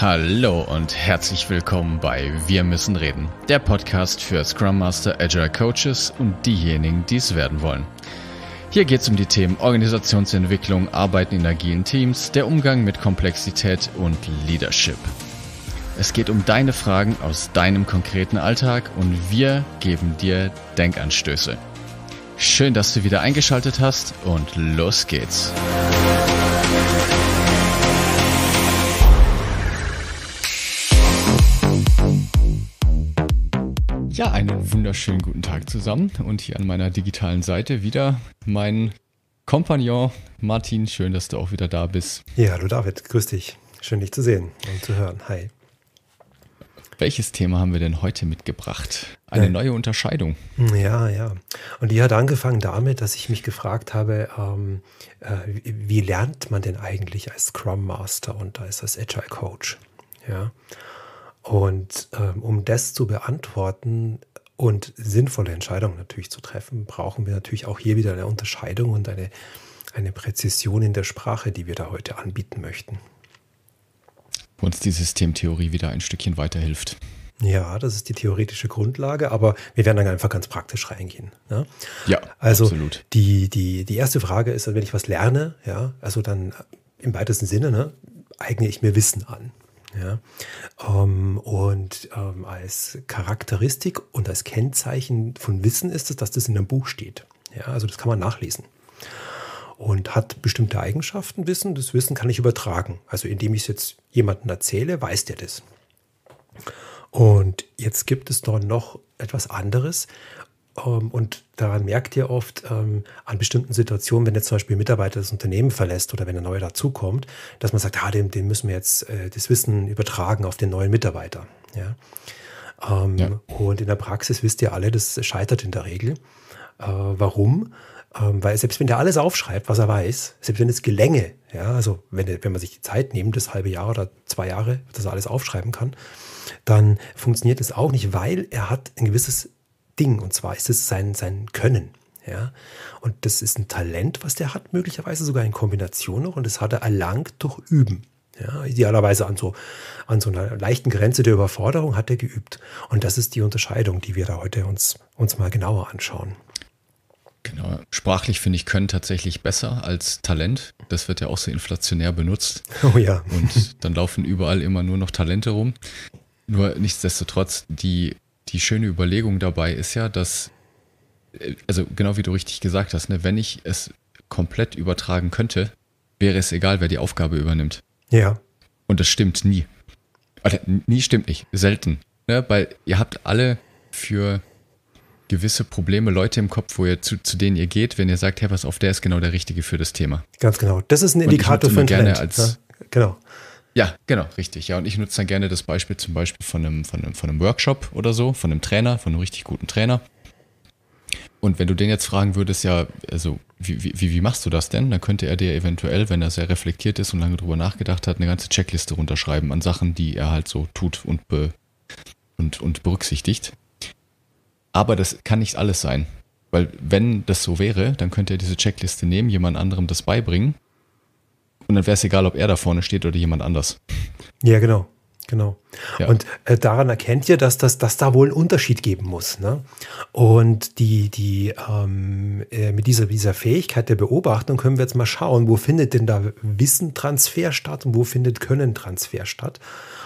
Hallo und herzlich willkommen bei Wir müssen reden, der Podcast für Scrum Master, Agile Coaches und diejenigen, die es werden wollen. Hier geht es um die Themen Organisationsentwicklung, Arbeiten Energie in Teams, der Umgang mit Komplexität und Leadership. Es geht um deine Fragen aus deinem konkreten Alltag und wir geben dir Denkanstöße. Schön, dass du wieder eingeschaltet hast und los geht's. Ja, einen wunderschönen guten Tag zusammen und hier an meiner digitalen Seite wieder mein Kompagnon Martin. Schön, dass du auch wieder da bist. Ja, hallo David, grüß dich. Schön, dich zu sehen und zu hören. Hi. Welches Thema haben wir denn heute mitgebracht? Eine ja. Äh. neue Unterscheidung. Ja, ja. Und die hat angefangen damit, dass ich mich gefragt habe, ähm, äh, wie lernt man denn eigentlich als Scrum Master und als, als Agile Coach? Ja. Und ähm, um das zu beantworten und sinnvolle Entscheidungen natürlich zu treffen, brauchen wir natürlich auch hier wieder eine Unterscheidung und eine, eine Präzision in der Sprache, die wir da heute anbieten möchten. Wo uns die Systemtheorie wieder ein Stückchen weiterhilft. Ja, das ist die theoretische Grundlage, aber wir werden dann einfach ganz praktisch reingehen. Ne? Ja, also absolut. Die, die, die erste Frage ist, wenn ich was lerne, ja, also dann im weitesten Sinne ne, eigne ich mir Wissen an. Ja? Ähm, und ähm, als Charakteristik und als Kennzeichen von Wissen ist es, dass das in einem Buch steht. Ja? Also das kann man nachlesen. Und hat bestimmte Eigenschaften, Wissen. Das Wissen kann ich übertragen. Also indem ich es jetzt jemandem erzähle, weiß der das. Und jetzt gibt es dort noch etwas anderes, ähm, und daran merkt ihr oft ähm, an bestimmten Situationen, wenn jetzt zum Beispiel ein Mitarbeiter das Unternehmen verlässt oder wenn ein neuer dazukommt, dass man sagt, ah, dem, dem müssen wir jetzt äh, das Wissen übertragen auf den neuen Mitarbeiter. Ja? Ähm, ja. Und in der Praxis wisst ihr alle, das scheitert in der Regel. Äh, warum? Ähm, weil selbst wenn der alles aufschreibt, was er weiß, selbst wenn es gelänge, ja, also wenn, wenn man sich die Zeit nimmt, das halbe Jahr oder zwei Jahre, dass er alles aufschreiben kann, dann funktioniert es auch nicht, weil er hat ein gewisses Ding und zwar ist es sein, sein Können. Ja? Und das ist ein Talent, was der hat, möglicherweise sogar in Kombination noch und das hat er erlangt durch Üben. Ja, idealerweise an so, an so einer leichten Grenze der Überforderung hat er geübt. Und das ist die Unterscheidung, die wir da heute uns, uns mal genauer anschauen. Genau. Sprachlich finde ich Können tatsächlich besser als Talent. Das wird ja auch so inflationär benutzt. Oh ja. Und dann laufen überall immer nur noch Talente rum. Nur nichtsdestotrotz, die die schöne Überlegung dabei ist ja, dass, äh, also genau wie du richtig gesagt hast, ne, wenn ich es komplett übertragen könnte, wäre es egal, wer die Aufgabe übernimmt. Ja. Und das stimmt nie. Oder nie stimmt nicht, selten. Ne? Weil ihr habt alle für gewisse Probleme Leute im Kopf, wo ihr zu, zu denen ihr geht, wenn ihr sagt, hey, pass auf, der ist genau der Richtige für das Thema. Ganz genau. Das ist ein Indikator für ein Talent. Als, ja, ne? genau. Ja, genau, richtig. Ja, und ich nutze dann gerne das Beispiel zum Beispiel von einem, von einem, von einem Workshop oder so, von einem Trainer, von einem richtig guten Trainer. Und wenn du den jetzt fragen würdest, ja, also wie, wie, wie machst du das denn? Dann könnte er dir eventuell, wenn er sehr reflektiert ist und lange drüber nachgedacht hat, eine ganze Checkliste runterschreiben an Sachen, die er halt so tut und, be, und, und berücksichtigt. Aber das kann nicht alles sein. Weil wenn das so wäre, dann könnte er diese Checkliste nehmen, jemand anderem das beibringen und dann wäre es egal, ob er da vorne steht oder jemand anders. Ja, genau. Genau. Ja. Und äh, daran erkennt ihr, dass, das, dass da wohl einen Unterschied geben muss. Ne? Und die, die, ähm, äh, mit dieser, dieser Fähigkeit der Beobachtung können wir jetzt mal schauen, wo findet denn da Wissentransfer statt und wo findet Könnentransfer statt.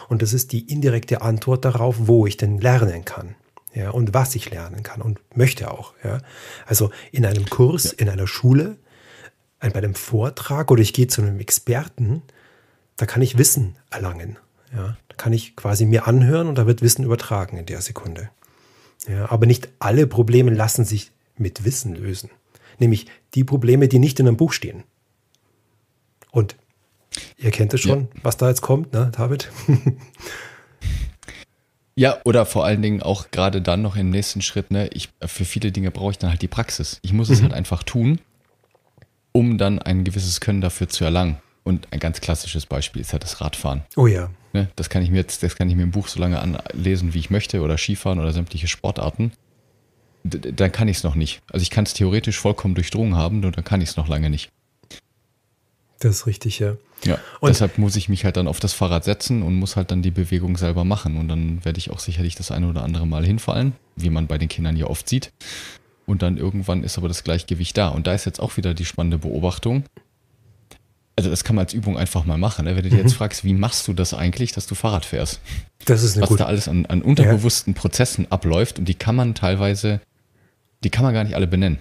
Und das ist die indirekte Antwort darauf, wo ich denn lernen kann. Ja, und was ich lernen kann und möchte auch. Ja. Also in einem Kurs, ja. in einer Schule bei einem Vortrag oder ich gehe zu einem Experten, da kann ich Wissen erlangen. Ja, da kann ich quasi mir anhören und da wird Wissen übertragen in der Sekunde. Ja, aber nicht alle Probleme lassen sich mit Wissen lösen. Nämlich die Probleme, die nicht in einem Buch stehen. Und ihr kennt es schon, ja. was da jetzt kommt, ne, David? Ja, oder vor allen Dingen auch gerade dann noch im nächsten Schritt, ne, ich, äh, für viele Dinge brauche ich dann halt die Praxis. Ich muss mhm. es halt einfach tun um dann ein gewisses Können dafür zu erlangen. Und ein ganz klassisches Beispiel ist ja halt das Radfahren. Oh ja. Ne? Das kann ich mir jetzt, das kann ich mir im Buch so lange anlesen, wie ich möchte, oder Skifahren oder sämtliche Sportarten. D dann kann ich es noch nicht. Also ich kann es theoretisch vollkommen durchdrungen haben, nur dann kann ich es noch lange nicht. Das ist richtig, ja. Ja, und deshalb muss ich mich halt dann auf das Fahrrad setzen und muss halt dann die Bewegung selber machen. Und dann werde ich auch sicherlich das eine oder andere Mal hinfallen, wie man bei den Kindern ja oft sieht. Und dann irgendwann ist aber das Gleichgewicht da. Und da ist jetzt auch wieder die spannende Beobachtung. Also das kann man als Übung einfach mal machen. Ne? Wenn du mhm. dir jetzt mhm. fragst, wie machst du das eigentlich, dass du Fahrrad fährst? Das ist eine Was gute. da alles an, an unterbewussten ja. Prozessen abläuft und die kann man teilweise, die kann man gar nicht alle benennen.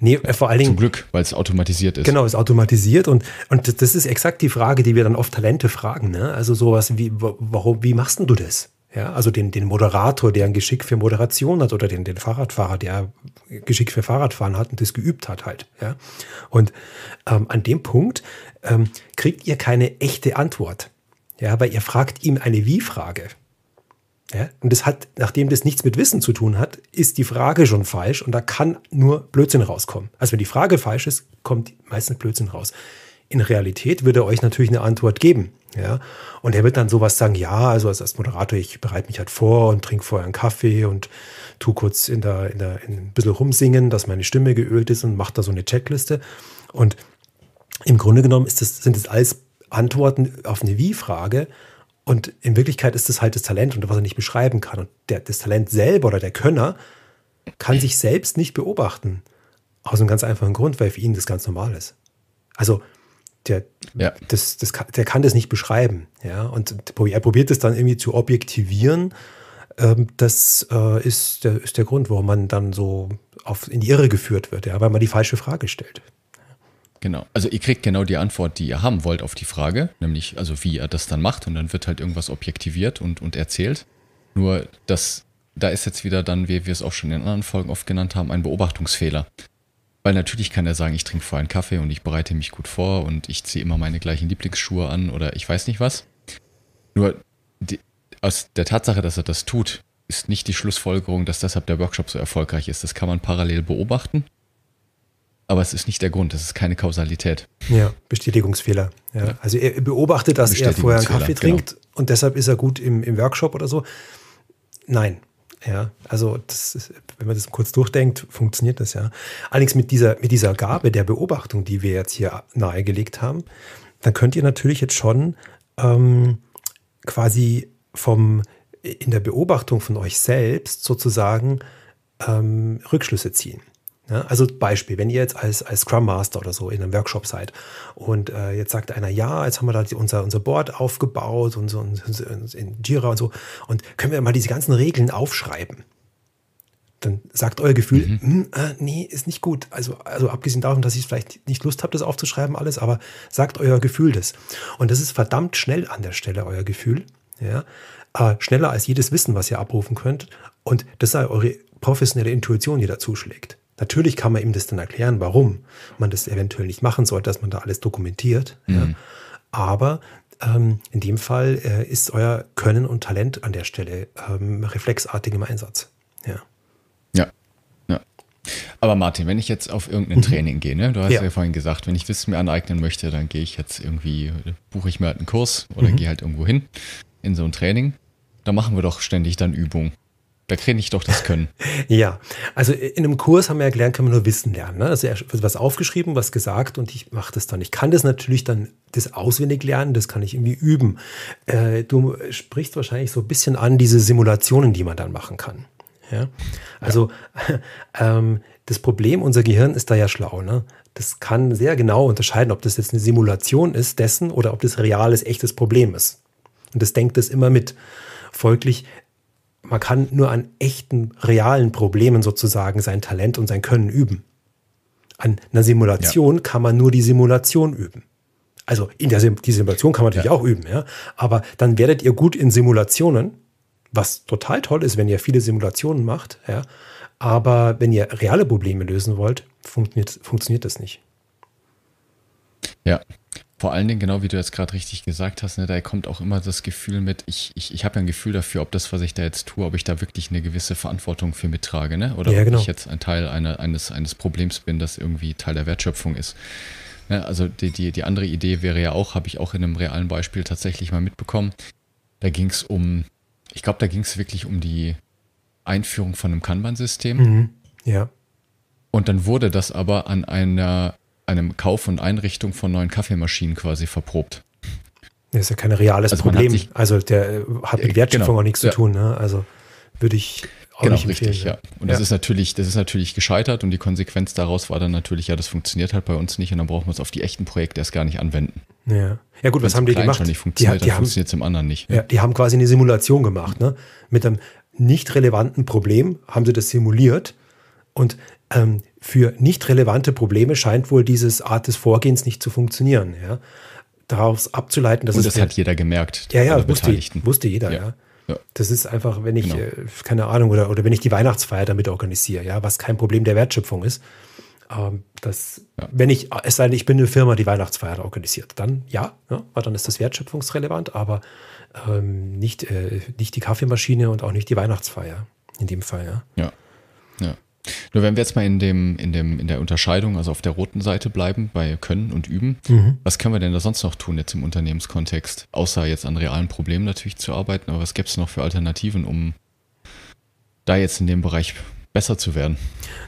Nee, äh, vor allen Dingen. Zum Glück, weil es automatisiert ist. Genau, es ist automatisiert und, und das ist exakt die Frage, die wir dann oft Talente fragen. Ne? Also sowas wie, warum, wie machst denn du das? Ja, also den, den Moderator, der ein Geschick für Moderation hat, oder den, den Fahrradfahrer, der Geschick für Fahrradfahren hat und das geübt hat halt. Ja. Und ähm, an dem Punkt ähm, kriegt ihr keine echte Antwort. Ja, weil ihr fragt ihm eine Wie-Frage. Ja, und das hat, nachdem das nichts mit Wissen zu tun hat, ist die Frage schon falsch und da kann nur Blödsinn rauskommen. Also wenn die Frage falsch ist, kommt meistens Blödsinn raus in Realität wird er euch natürlich eine Antwort geben. Ja, und er wird dann sowas sagen, ja, also als, Moderator, ich bereite mich halt vor und trinke vorher einen Kaffee und tu kurz in der, in der, in ein bisschen rumsingen, dass meine Stimme geölt ist und mache da so eine Checkliste. Und im Grunde genommen ist das, sind das alles Antworten auf eine Wie-Frage. Und in Wirklichkeit ist das halt das Talent und was er nicht beschreiben kann. Und der, das Talent selber oder der Könner kann sich selbst nicht beobachten. Aus einem ganz einfachen Grund, weil für ihn das ganz normal ist. Also, der, ja. das, das, der kann das nicht beschreiben. Ja? Und er probiert es dann irgendwie zu objektivieren. Ähm, das äh, ist, der, ist der Grund, warum man dann so auf, in die Irre geführt wird, ja? weil man die falsche Frage stellt. Genau. Also ihr kriegt genau die Antwort, die ihr haben wollt auf die Frage, nämlich also wie er das dann macht und dann wird halt irgendwas objektiviert und, und erzählt. Nur das, da ist jetzt wieder dann, wie wir es auch schon in anderen Folgen oft genannt haben, ein Beobachtungsfehler. Weil natürlich kann er sagen, ich trinke vorher einen Kaffee und ich bereite mich gut vor und ich ziehe immer meine gleichen Lieblingsschuhe an oder ich weiß nicht was. Nur die, aus der Tatsache, dass er das tut, ist nicht die Schlussfolgerung, dass deshalb der Workshop so erfolgreich ist. Das kann man parallel beobachten. Aber es ist nicht der Grund, es ist keine Kausalität. Ja, Bestätigungsfehler. Ja. Ja. Also er beobachtet, dass er vorher einen Kaffee trinkt genau. und deshalb ist er gut im, im Workshop oder so. Nein, ja, also das, wenn man das kurz durchdenkt, funktioniert das ja. Allerdings mit dieser, mit dieser Gabe der Beobachtung, die wir jetzt hier nahegelegt haben, dann könnt ihr natürlich jetzt schon ähm, quasi vom in der Beobachtung von euch selbst sozusagen ähm, Rückschlüsse ziehen. Ja, ne? also Beispiel, wenn ihr jetzt als, als Scrum Master oder so in einem Workshop seid und äh, jetzt sagt einer, ja, jetzt haben wir da die, unser, unser Board aufgebaut und so und, und, in Jira und so und können wir mal diese ganzen Regeln aufschreiben? Dann sagt euer Gefühl, mhm. Hm, äh, nee, ist nicht gut. Also, also abgesehen davon, dass ich vielleicht nicht Lust habe, das aufzuschreiben alles, aber sagt euer Gefühl das. Und das ist verdammt schnell an der Stelle, euer Gefühl. Ja? Äh, schneller als jedes Wissen, was ihr abrufen könnt. Und das sei eure professionelle Intuition, die da zuschlägt. Natürlich kann man ihm das dann erklären, warum man das eventuell nicht machen sollte, dass man da alles dokumentiert. Mhm. Ja. Aber ähm, in dem Fall äh, ist euer Können und Talent an der Stelle ähm, reflexartig im Einsatz. Ja. ja. ja. Aber Martin, wenn ich jetzt auf irgendein mhm. Training gehe, ne? du hast ja. ja. vorhin gesagt, wenn ich Wissen mir aneignen möchte, dann gehe ich jetzt irgendwie, buche ich mir halt einen Kurs oder mhm. gehe halt irgendwo hin in so ein Training. Da machen wir doch ständig dann Übungen. Da kenne ich doch das Können. ja, also in einem Kurs haben wir ja gelernt, kann man nur Wissen lernen. Ne? Also wird was aufgeschrieben, was gesagt und ich mache das dann. Ich kann das natürlich dann das auswendig lernen, das kann ich irgendwie üben. Äh, du sprichst wahrscheinlich so ein bisschen an diese Simulationen, die man dann machen kann. Ja? Also ja. ähm, das Problem, unser Gehirn ist da ja schlau. Ne? Das kann sehr genau unterscheiden, ob das jetzt eine Simulation ist dessen oder ob das reales, echtes Problem ist. Und das denkt das immer mit. Folglich man kann nur an echten, realen Problemen sozusagen sein Talent und sein Können üben. An einer Simulation ja. kann man nur die Simulation üben. Also in der Sim die Simulation kann man natürlich ja. auch üben, ja. Aber dann werdet ihr gut in Simulationen, was total toll ist, wenn ihr viele Simulationen macht, ja. Aber wenn ihr reale Probleme lösen wollt, funktioniert, funktioniert das nicht. Ja, vor allen Dingen, genau wie du jetzt gerade richtig gesagt hast, ne, da kommt auch immer das Gefühl mit, ich, ich, ich habe ja ein Gefühl dafür, ob das, was ich da jetzt tue, ob ich da wirklich eine gewisse Verantwortung für mittrage, ne? Oder ja, genau. ob ich genau. jetzt ein Teil einer, eines, eines Problems bin, das irgendwie Teil der Wertschöpfung ist. Ne? Also die, die, die andere Idee wäre ja auch, habe ich auch in einem realen Beispiel tatsächlich mal mitbekommen. Da ging es um, ich glaube, da ging es wirklich um die Einführung von einem Kanban-System. Mhm. Ja. Und dann wurde das aber an einer einem Kauf und Einrichtung von neuen Kaffeemaschinen quasi verprobt. Das ist ja kein reales also Problem. Sich, also der äh, hat mit äh, Wertschöpfung genau, auch nichts ja. zu tun. Ne? Also würde ich auch genau, nicht empfehlen. Richtig, ne? ja. Und ja. das ist natürlich, das ist natürlich gescheitert und die Konsequenz daraus war dann natürlich, ja, das funktioniert halt bei uns nicht und dann brauchen wir es auf die echten Projekte erst gar nicht anwenden. Ja, ja gut, Wenn's was haben die gemacht? Schon nicht funktioniert, die, die haben funktioniert im anderen nicht. Ja, die haben quasi eine Simulation gemacht, ne? Mit einem nicht relevanten Problem haben sie das simuliert und ähm, für nicht relevante Probleme scheint wohl diese Art des Vorgehens nicht zu funktionieren. Ja? Daraus abzuleiten, dass Und das hat jeder gemerkt. Ja, ja, wusste, wusste, jeder, ja. ja. Das ist einfach, wenn ich, genau. Äh, keine Ahnung, oder, oder wenn ich die Weihnachtsfeier damit organisiere, ja, was kein Problem der Wertschöpfung ist. Ähm, das, ja. Wenn ich, es sei denn, ich bin eine Firma, die Weihnachtsfeier organisiert, dann ja, ja ne, dann ist das wertschöpfungsrelevant, aber ähm, nicht, äh, nicht die Kaffeemaschine und auch nicht die Weihnachtsfeier in dem Fall, ja. Ja. Nur wenn wir jetzt mal in dem, in dem, in der Unterscheidung, also auf der roten Seite bleiben, bei Können und Üben, mhm. was können wir denn da sonst noch tun jetzt im Unternehmenskontext? Außer jetzt an realen Problemen natürlich zu arbeiten, aber was gäbe es noch für Alternativen, um da jetzt in dem Bereich besser zu werden.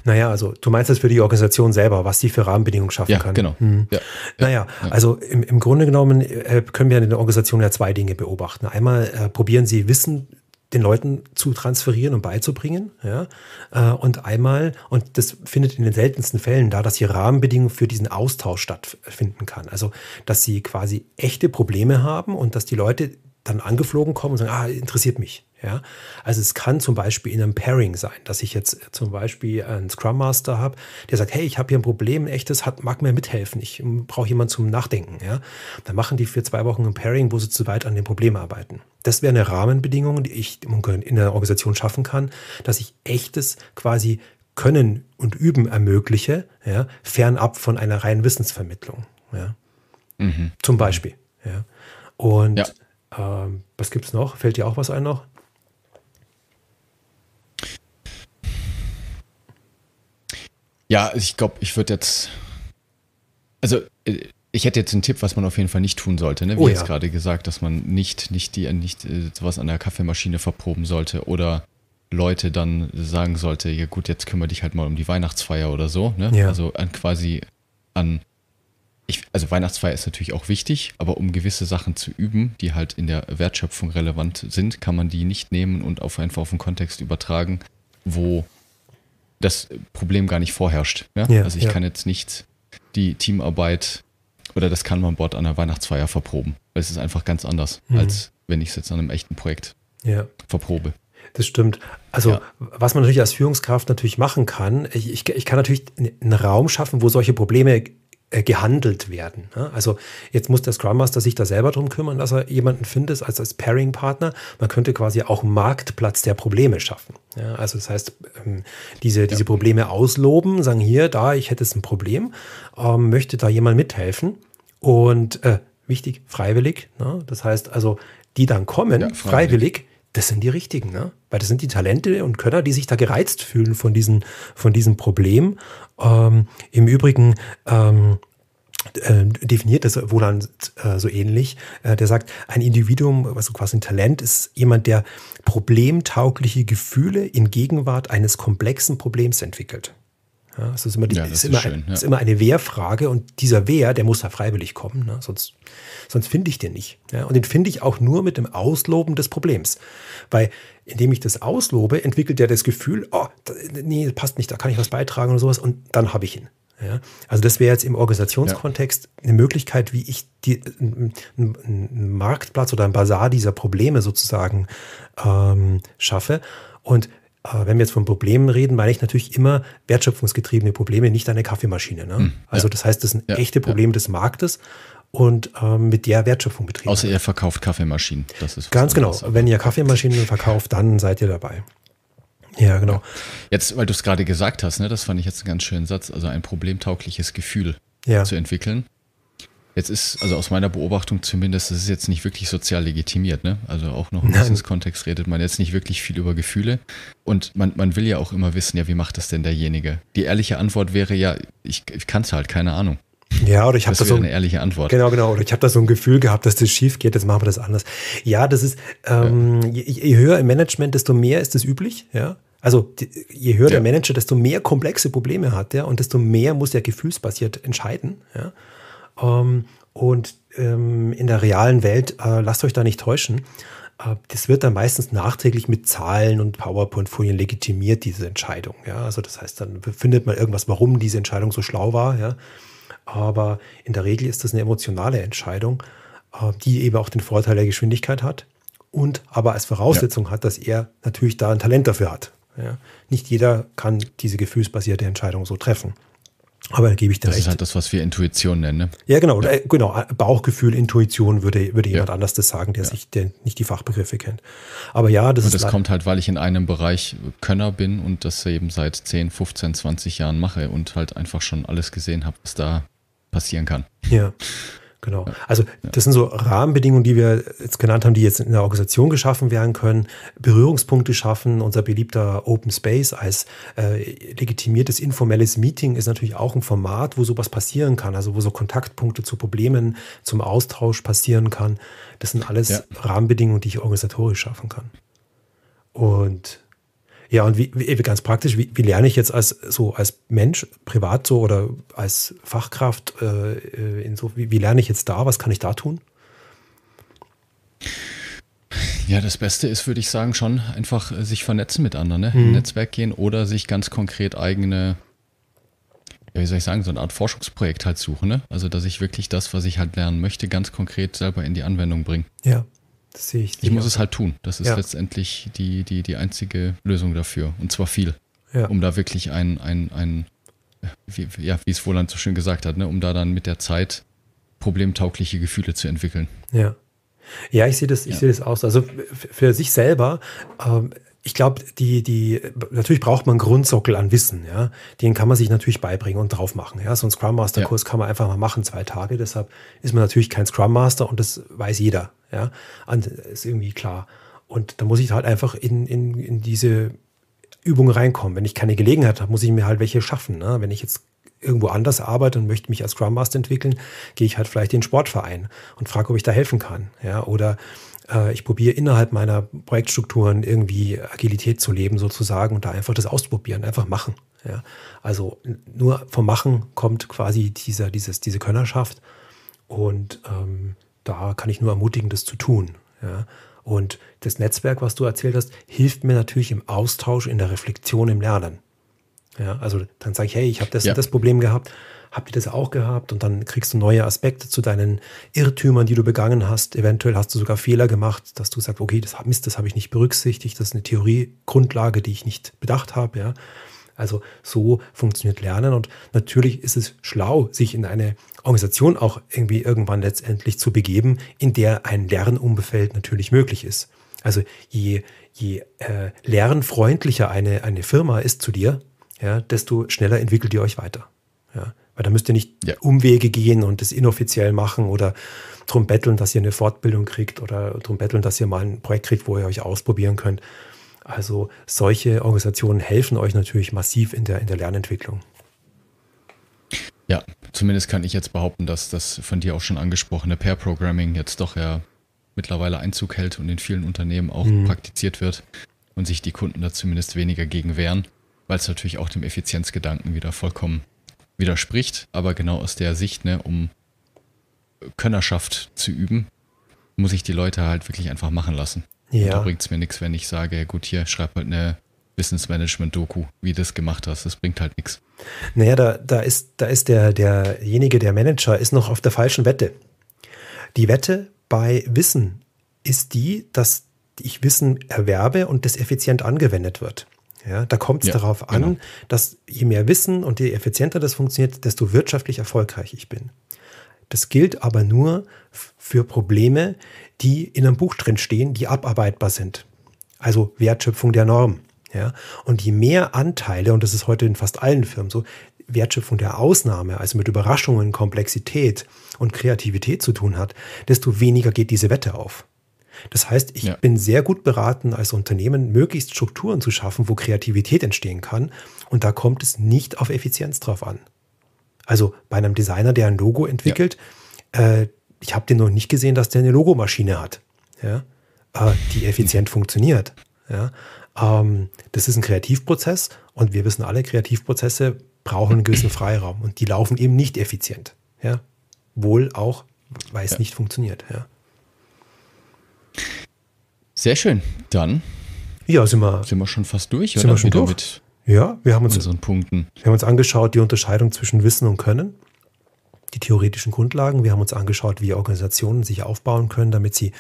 Naja, also du meinst das für die Organisation selber, was die für Rahmenbedingungen schaffen ja, kann. Genau. Hm. Ja, naja, ja. also im, im Grunde genommen äh, können wir in der Organisation ja zwei Dinge beobachten. Einmal äh, probieren sie Wissen den Leuten zu transferieren und beizubringen. Ja? Äh, und einmal, und das findet in den seltensten Fällen da, dass hier Rahmenbedingungen für diesen Austausch stattfinden kann. Also, dass sie quasi echte Probleme haben und dass die Leute dann angeflogen kommen und sagen, ah, interessiert mich. Ja? Also es kann zum Beispiel in einem Pairing sein, dass ich jetzt zum Beispiel einen Scrum Master habe, der sagt, hey, ich habe hier ein Problem, ein echtes, hat, mag mir mithelfen, ich brauche jemanden zum Nachdenken. Ja? Dann machen die für zwei Wochen ein Pairing, wo sie zu weit an dem Problem arbeiten. Das wäre eine Rahmenbedingung, die ich in der Organisation schaffen kann, dass ich echtes quasi Können und Üben ermögliche, ja? fernab von einer reinen Wissensvermittlung. Ja? Mhm. Zum Beispiel. Ja? Und ähm, was gibt es noch? Fällt dir auch was ein noch? Ja, ich glaube, ich würde jetzt. Also, äh, ich hätte jetzt einen Tipp, was man auf jeden Fall nicht tun sollte. Ne? Wie oh, jetzt ja. gerade gesagt, dass man nicht, nicht, die, nicht äh, sowas an der Kaffeemaschine verproben sollte oder Leute dann sagen sollte: Ja, gut, jetzt kümmere dich halt mal um die Weihnachtsfeier oder so. Ne? Ja. Also an quasi an. Ich, also Weihnachtsfeier ist natürlich auch wichtig, aber um gewisse Sachen zu üben, die halt in der Wertschöpfung relevant sind, kann man die nicht nehmen und auf einfach auf einen Kontext übertragen, wo das Problem gar nicht vorherrscht. Ja? Ja, also ich kann jetzt nicht die Teamarbeit oder das kann man Bord an der Weihnachtsfeier verproben. es ist einfach ganz anders, mhm. als wenn ich es jetzt an einem echten Projekt verprobe. Das stimmt. Also, ja. was man natürlich als Führungskraft natürlich machen kann, ich, ich, ich kann natürlich einen Raum schaffen, wo solche Probleme äh, gehandelt werden. Ne? Also jetzt muss der Scrum Master sich da selber drum kümmern, dass er jemanden findet als, als Pairing-Partner. Man könnte quasi auch einen Marktplatz der Probleme schaffen. also das heißt, ähm, diese, ja. diese Probleme ausloben, sagen hier, da, ich hätte es ein Problem, ähm, möchte da jemand mithelfen und äh, wichtig, freiwillig. Ne? Das heißt also, die dann kommen, ja, freiwillig, freiwillig das sind die richtigen, ne? Weil das sind die Talente und Könner, die sich da gereizt fühlen von, diesen, von diesem Problem. Ähm, Im Übrigen ähm, äh, definiert das Wohlan äh, so ähnlich. Äh, der sagt, ein Individuum, also quasi ein Talent, ist jemand, der problemtaugliche Gefühle in Gegenwart eines komplexen Problems entwickelt. Ja, es ist immer, die, ja, ist, ist, immer schön, ein, ja. ist, immer, eine Wehrfrage und dieser Wehr, der muss da freiwillig kommen, ne? sonst, sonst finde ich den nicht. Ja? Und den finde ich auch nur mit dem Ausloben des Problems. Weil indem ich das auslobe, entwickelt der das Gefühl, oh, nee, passt nicht, da kann ich was beitragen oder sowas und dann habe ich ihn. Ja? Also das wäre jetzt im Organisationskontext eine Möglichkeit, wie ich die, einen Marktplatz oder ein Bazar dieser Probleme sozusagen ähm, schaffe. Und wenn wir jetzt von Problemen reden, meine ich natürlich immer wertschöpfungsgetriebene Probleme, nicht eine Kaffeemaschine. Ne? Hm, also ja. das heißt, das sind ja, echte Probleme ja. des Marktes und ähm, mit der Wertschöpfung betrieben. Außer ihr verkauft Kaffeemaschinen. Das ist ganz genau. anderes, genau. Wenn ihr Kaffeemaschinen verkauft, dann seid ihr dabei. Ja, genau. Jetzt, weil du es gerade gesagt hast, ne, das fand ich jetzt einen ganz schönen Satz, also ein problemtaugliches Gefühl zu entwickeln. Jetzt ist, also aus meiner Beobachtung zumindest, das ist jetzt nicht wirklich sozial legitimiert. Ne? Also auch noch im Business-Kontext redet man jetzt nicht wirklich viel über Gefühle. Und man, man will ja auch immer wissen, ja, wie macht das denn derjenige? Die ehrliche Antwort wäre ja, ich, ich kann es halt, keine Ahnung. Ja, oder ich habe da so eine ehrliche Antwort. Genau, genau. Oder ich habe da so ein Gefühl gehabt, dass das schief geht, jetzt machen wir das anders. Ja, das ist, ähm, ja. Je, je höher im Management, desto mehr ist es üblich, ja. Also je höher ja. der Manager, desto mehr komplexe Probleme hat er ja, und desto mehr muss er gefühlsbasiert entscheiden. Ja. Ähm, und ähm, in der realen Welt, äh, lasst euch da nicht täuschen. Äh, das wird dann meistens nachträglich mit Zahlen und PowerPoint-Folien legitimiert, diese Entscheidung. Ja? Also das heißt, dann findet man irgendwas, warum diese Entscheidung so schlau war. Ja? Aber in der Regel ist das eine emotionale Entscheidung, äh, die eben auch den Vorteil der Geschwindigkeit hat und aber als Voraussetzung ja. hat, dass er natürlich da ein Talent dafür hat. Ja? Nicht jeder kann diese gefühlsbasierte Entscheidung so treffen. Aber da gebe ich dir das recht. Das ist halt das, was wir Intuition nennen. Ne? Ja, genau. Ja. Äh, genau. Äh, Bauchgefühl, Intuition würde, würde jemand ja. anders das sagen, der ja. sich der nicht die Fachbegriffe kennt. Aber ja, das und ist. Das kommt halt, weil ich in einem Bereich Könner bin und das eben seit 10, 15, 20 Jahren mache und halt einfach schon alles gesehen habe, was da passieren kann. Ja. Genau. Also das sind so Rahmenbedingungen, die wir jetzt genannt haben, die jetzt in der Organisation geschaffen werden können, Berührungspunkte schaffen. Unser beliebter Open Space als äh, legitimiertes informelles Meeting ist natürlich auch ein Format, wo sowas passieren kann, also wo so Kontaktpunkte zu Problemen, zum Austausch passieren kann. Das sind alles ja. Rahmenbedingungen, die ich organisatorisch schaffen kann. Und ja, und wie, wie ganz praktisch, wie, wie, lerne ich jetzt als so als Mensch privat so oder als Fachkraft äh, äh, in so, wie, wie lerne ich jetzt da? Was kann ich da tun? Ja, das Beste ist, würde ich sagen, schon einfach äh, sich vernetzen mit anderen, ne? Mhm. Netzwerk gehen oder sich ganz konkret eigene, ja, wie soll ich sagen, so eine Art Forschungsprojekt halt suchen. Ne? Also, dass ich wirklich das, was ich halt lernen möchte, ganz konkret selber in die Anwendung bringe. Ja, das sehe ich. Ich muss auch. es halt tun. Das ist ja. letztendlich die, die, die einzige Lösung dafür. Und zwar viel. Ja. Um da wirklich ein, ein, ein wie, ja, wie es Wohland so schön gesagt hat, ne, um da dann mit der Zeit problemtaugliche Gefühle zu entwickeln. Ja. Ja, ich sehe das, ich ja. sehe das aus. Also für sich selber ähm, ich glaube, die, die, natürlich braucht man einen Grundsockel an Wissen, ja. Den kann man sich natürlich beibringen und drauf machen, ja. So ein Scrum Master Kurs ja. kann man einfach mal machen, zwei Tage. Deshalb ist man natürlich kein Scrum Master und das weiß jeder, ja. Und ist irgendwie klar. Und da muss ich halt einfach in, in, in diese Übung reinkommen. Wenn ich keine Gelegenheit habe, muss ich mir halt welche schaffen, ne? Wenn ich jetzt irgendwo anders arbeite und möchte mich als Scrum Master entwickeln, gehe ich halt vielleicht in den Sportverein und frage, ob ich da helfen kann, ja. Oder, äh, ich probiere innerhalb meiner Projektstrukturen irgendwie Agilität zu leben sozusagen und da einfach das ausprobieren, einfach machen. Ja. Also nur vom Machen kommt quasi dieser, dieses, diese Könnerschaft und ähm, da kann ich nur ermutigen, das zu tun. Ja. Und das Netzwerk, was du erzählt hast, hilft mir natürlich im Austausch, in der Reflexion, im Lernen. Ja, also dann sage ich, hey, ich habe das, ja. das Problem gehabt habt ihr das auch gehabt? Und dann kriegst du neue Aspekte zu deinen Irrtümern, die du begangen hast. Eventuell hast du sogar Fehler gemacht, dass du sagst, okay, das Mist, das habe ich nicht berücksichtigt, das ist eine Theoriegrundlage, die ich nicht bedacht habe, ja. Also so funktioniert Lernen und natürlich ist es schlau, sich in eine Organisation auch irgendwie irgendwann letztendlich zu begeben, in der ein Lernumfeld natürlich möglich ist. Also je, je äh, lernfreundlicher eine, eine Firma ist zu dir, ja, desto schneller entwickelt ihr euch weiter. Ja. Weil da müsst ihr nicht ja. Umwege gehen und das inoffiziell machen oder drum betteln, dass ihr eine Fortbildung kriegt oder drum betteln, dass ihr mal ein Projekt kriegt, wo ihr euch ausprobieren könnt. Also solche Organisationen helfen euch natürlich massiv in der, in der Lernentwicklung. Ja, zumindest kann ich jetzt behaupten, dass das von dir auch schon angesprochene Pair-Programming jetzt doch ja mittlerweile Einzug hält und in vielen Unternehmen auch mhm. praktiziert wird und sich die Kunden da zumindest weniger gegen wehren, weil es natürlich auch dem Effizienzgedanken wieder vollkommen widerspricht, aber genau aus der Sicht, ne, um Könnerschaft zu üben, muss ich die Leute halt wirklich einfach machen lassen. Ja. Und da bringt es mir nichts, wenn ich sage, gut, hier schreib halt eine ne Wissensmanagement-Doku, wie du das gemacht hast. Das bringt halt nichts. Naja, da, da ist, da ist der, derjenige, der Manager, ist noch auf der falschen Wette. Die Wette bei Wissen ist die, dass ich Wissen erwerbe und das effizient angewendet wird. Ja, da kommt es ja, darauf an, genau. dass je mehr Wissen und je effizienter das funktioniert, desto wirtschaftlich erfolgreich ich bin. Das gilt aber nur für Probleme, die in einem Buch drin stehen, die abarbeitbar sind. Also Wertschöpfung der Norm. Ja? Und je mehr Anteile, und das ist heute in fast allen Firmen so, Wertschöpfung der Ausnahme, also mit Überraschungen, Komplexität und Kreativität zu tun hat, desto weniger geht diese Wette auf. Das heißt, ich ja. bin sehr gut beraten, als Unternehmen möglichst Strukturen zu schaffen, wo Kreativität entstehen kann. Und da kommt es nicht auf Effizienz drauf an. Also bei einem Designer, der ein Logo entwickelt, ja. äh, ich habe den noch nicht gesehen, dass der eine Logomaschine hat, ja? äh, die effizient funktioniert. Ja? Ähm, das ist ein Kreativprozess und wir wissen alle, Kreativprozesse brauchen einen gewissen Freiraum und die laufen eben nicht effizient. Ja? Wohl auch, weil es nicht funktioniert. Ja? Sehr schön. Dann ja, sind wir, sind wir schon fast durch, sind oder? Wir schon Mit ja, wir haben uns unseren Punkten. Wir haben uns angeschaut die Unterscheidung zwischen Wissen und Können, die theoretischen Grundlagen. Wir haben uns angeschaut, wie Organisationen sich aufbauen können, damit sie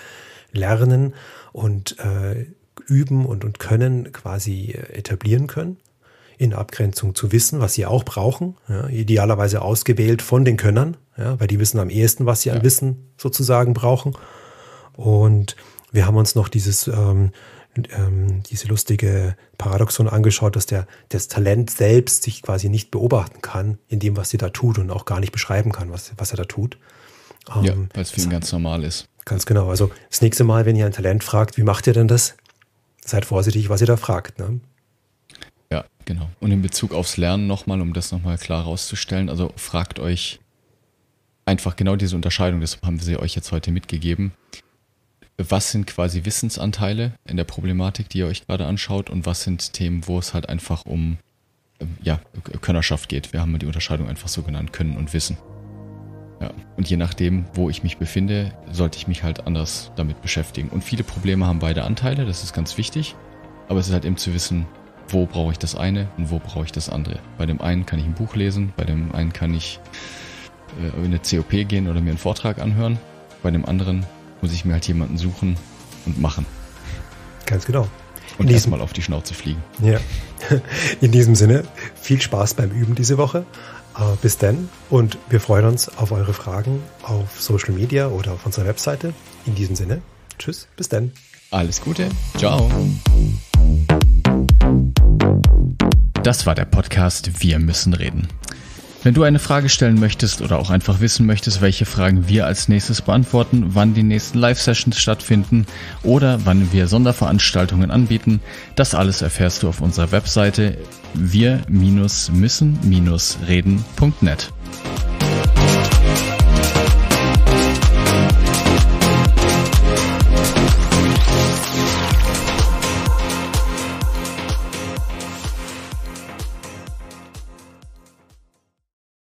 lernen und äh, üben und, und können quasi äh, etablieren können in Abgrenzung zu Wissen, was sie auch brauchen, ja, idealerweise ausgewählt von den Könnern, ja, weil die wissen am ehesten, was sie an Wissen sozusagen brauchen. Und wir haben uns noch dieses, ähm, ähm, diese lustige Paradoxon angeschaut, dass der, das Talent selbst sich quasi nicht beobachten kann in dem, was sie da tut und auch gar nicht beschreiben kann, was, was er da tut. Ähm, ja, weil es für ihn ganz normal ist. Ganz genau. Also das nächste Mal, wenn ihr ein Talent fragt, wie macht ihr denn das? Seid vorsichtig, was ihr da fragt. Ne? Ja, genau. Und in Bezug aufs Lernen nochmal, um das nochmal klar herauszustellen, also fragt euch einfach genau diese Unterscheidung, deshalb haben wir sie euch jetzt heute mitgegeben was sind quasi Wissensanteile in der Problematik, die ihr euch gerade anschaut und was sind Themen, wo es halt einfach um ähm, ja, Könnerschaft geht. Wir haben die Unterscheidung einfach so genannt, Können und Wissen. Ja. Und je nachdem, wo ich mich befinde, sollte ich mich halt anders damit beschäftigen. Und viele Probleme haben beide Anteile, das ist ganz wichtig. Aber es ist halt eben zu wissen, wo brauche ich das eine und wo brauche ich das andere. Bei dem einen kann ich ein Buch lesen, bei dem einen kann ich äh, in eine COP gehen oder mir einen Vortrag anhören. Bei dem anderen muss ich mir halt jemanden suchen und machen. Ganz genau. Und erstmal auf die Schnauze fliegen. Ja. In diesem Sinne, viel Spaß beim Üben diese Woche. Äh, bis dann und wir freuen uns auf eure Fragen auf Social Media oder auf unserer Webseite. In diesem Sinne, tschüss, bis dann. Alles Gute, ciao. Das war der Podcast Wir müssen reden. Wenn du eine Frage stellen möchtest oder auch einfach wissen möchtest, welche Fragen wir als nächstes beantworten, wann die nächsten Live-Sessions stattfinden oder wann wir Sonderveranstaltungen anbieten, das alles erfährst du auf unserer Webseite wir-müssen-reden.net.